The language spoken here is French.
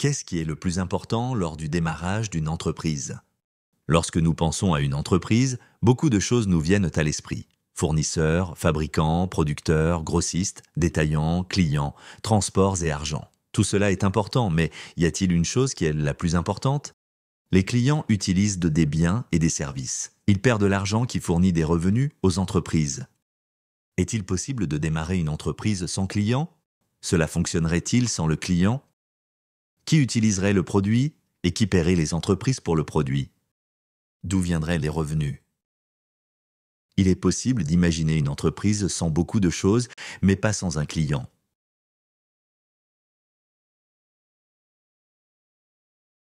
Qu'est-ce qui est le plus important lors du démarrage d'une entreprise Lorsque nous pensons à une entreprise, beaucoup de choses nous viennent à l'esprit. Fournisseurs, fabricants, producteurs, grossistes, détaillants, clients, transports et argent. Tout cela est important, mais y a-t-il une chose qui est la plus importante Les clients utilisent des biens et des services. Ils perdent l'argent qui fournit des revenus aux entreprises. Est-il possible de démarrer une entreprise sans client Cela fonctionnerait-il sans le client qui utiliserait le produit et qui paierait les entreprises pour le produit D'où viendraient les revenus Il est possible d'imaginer une entreprise sans beaucoup de choses, mais pas sans un client.